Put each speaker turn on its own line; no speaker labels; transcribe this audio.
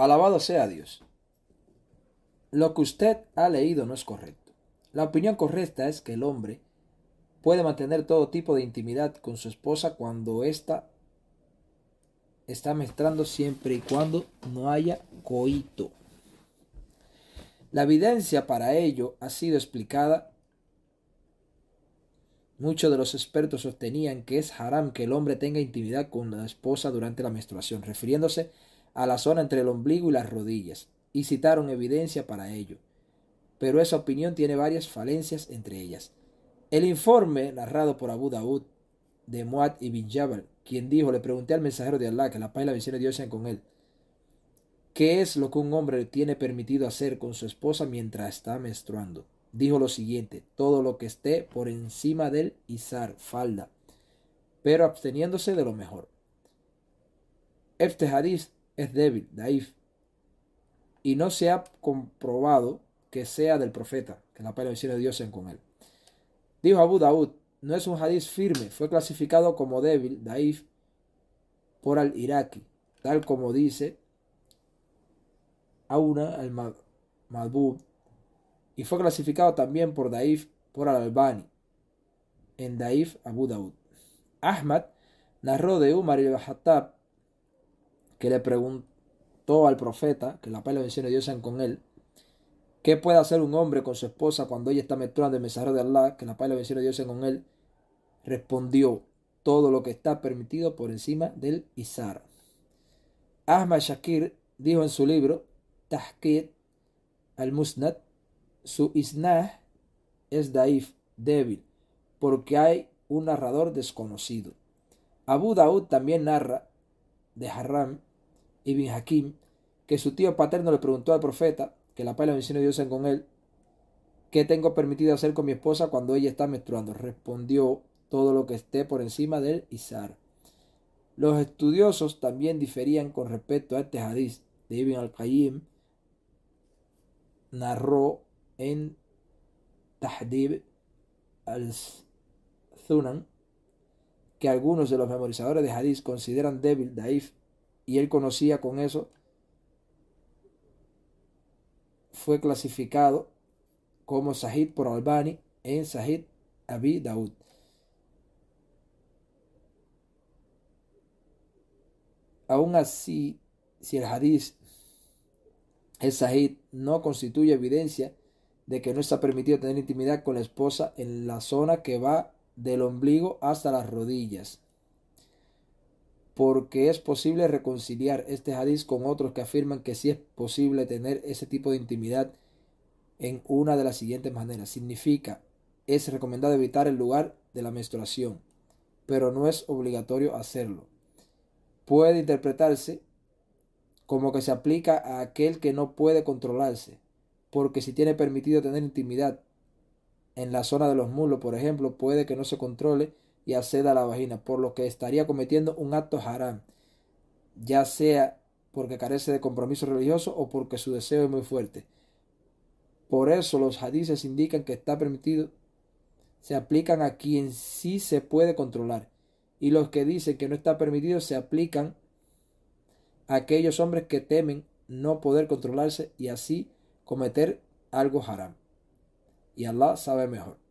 Alabado sea Dios. Lo que usted ha leído no es correcto. La opinión correcta es que el hombre puede mantener todo tipo de intimidad con su esposa cuando ésta está menstruando siempre y cuando no haya coito. La evidencia para ello ha sido explicada. Muchos de los expertos sostenían que es haram que el hombre tenga intimidad con la esposa durante la menstruación, refiriéndose a la zona entre el ombligo y las rodillas, y citaron evidencia para ello. Pero esa opinión tiene varias falencias entre ellas. El informe, narrado por Abu Daud, de Muad ibn Jabal, quien dijo, le pregunté al mensajero de Allah, que la paz y la bendición de Dios sean con él, ¿qué es lo que un hombre tiene permitido hacer con su esposa mientras está menstruando? Dijo lo siguiente, todo lo que esté por encima del izar, falda, pero absteniéndose de lo mejor. Este hadith es débil, daif, y no se ha comprobado que sea del profeta, que la palabra de Dios en con él. Dijo Abu Daud, no es un hadiz firme, fue clasificado como débil, daif, por al Iraqi, tal como dice Auna al Madbub, y fue clasificado también por Daif por al Albani, en Daif Abu Daud. Ahmad narró de Umar el Hattab que le preguntó al profeta, que la paz y la de Dios sean con él, ¿qué puede hacer un hombre con su esposa cuando ella está menstruando el mensajero de Allah, que la paz y la de Dios sean con él? Respondió, todo lo que está permitido por encima del Izar. Ahmad Shakir dijo en su libro, Tahkid al-Musnad, su isnah es daif, débil, porque hay un narrador desconocido. Abu Daud también narra de Haram ibn Hakim, que su tío paterno le preguntó al profeta, que la paz y Dios con él, ¿qué tengo permitido hacer con mi esposa cuando ella está menstruando? Respondió, todo lo que esté por encima del Isar Los estudiosos también diferían con respecto a este hadiz de Ibn al-Qayyim, narró en Tahdib al-Zunan, que algunos de los memorizadores de hadiz consideran débil, daif, y él conocía con eso, fue clasificado como Sahid por Albani en Sahid Abi Daud. Aún así, si el hadith, el sahid, no constituye evidencia de que no está permitido tener intimidad con la esposa en la zona que va del ombligo hasta las rodillas porque es posible reconciliar este hadiz con otros que afirman que sí es posible tener ese tipo de intimidad en una de las siguientes maneras. Significa, es recomendado evitar el lugar de la menstruación, pero no es obligatorio hacerlo. Puede interpretarse como que se aplica a aquel que no puede controlarse, porque si tiene permitido tener intimidad en la zona de los mulos por ejemplo, puede que no se controle y acceda a la vagina, por lo que estaría cometiendo un acto haram, ya sea porque carece de compromiso religioso o porque su deseo es muy fuerte. Por eso los hadices indican que está permitido, se aplican a quien sí se puede controlar. Y los que dicen que no está permitido se aplican a aquellos hombres que temen no poder controlarse y así cometer algo haram. Y Allah sabe mejor.